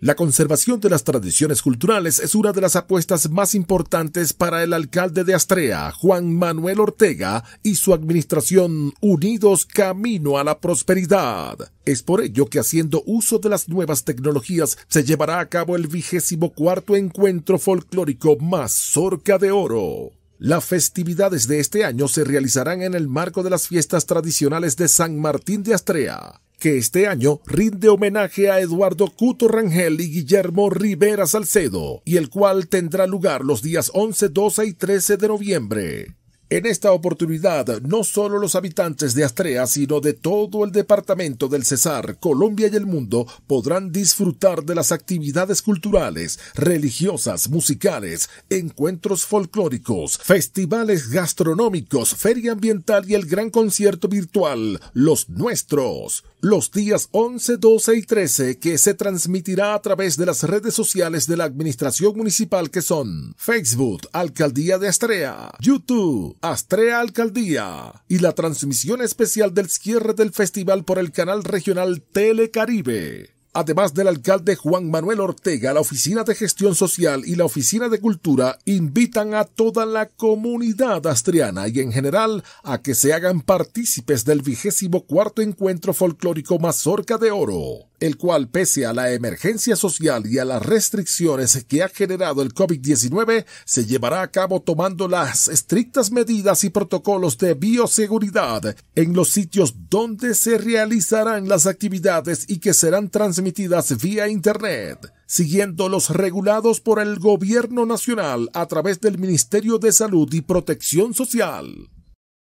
La conservación de las tradiciones culturales es una de las apuestas más importantes para el alcalde de Astrea, Juan Manuel Ortega, y su administración unidos camino a la prosperidad. Es por ello que haciendo uso de las nuevas tecnologías se llevará a cabo el vigésimo cuarto encuentro folclórico Mazorca de Oro. Las festividades de este año se realizarán en el marco de las fiestas tradicionales de San Martín de Astrea que este año rinde homenaje a Eduardo Cuto Rangel y Guillermo Rivera Salcedo, y el cual tendrá lugar los días 11, 12 y 13 de noviembre. En esta oportunidad, no solo los habitantes de Astrea, sino de todo el departamento del Cesar, Colombia y el mundo podrán disfrutar de las actividades culturales, religiosas, musicales, encuentros folclóricos, festivales gastronómicos, feria ambiental y el gran concierto virtual, Los Nuestros los días 11, 12 y 13 que se transmitirá a través de las redes sociales de la Administración Municipal que son Facebook, Alcaldía de Astrea, YouTube, Astrea Alcaldía y la transmisión especial del cierre del festival por el canal regional Telecaribe. Además del alcalde Juan Manuel Ortega, la Oficina de Gestión Social y la Oficina de Cultura invitan a toda la comunidad astriana y en general a que se hagan partícipes del vigésimo cuarto encuentro folclórico Mazorca de Oro el cual, pese a la emergencia social y a las restricciones que ha generado el COVID-19, se llevará a cabo tomando las estrictas medidas y protocolos de bioseguridad en los sitios donde se realizarán las actividades y que serán transmitidas vía Internet siguiendo los regulados por el Gobierno Nacional a través del Ministerio de Salud y Protección Social.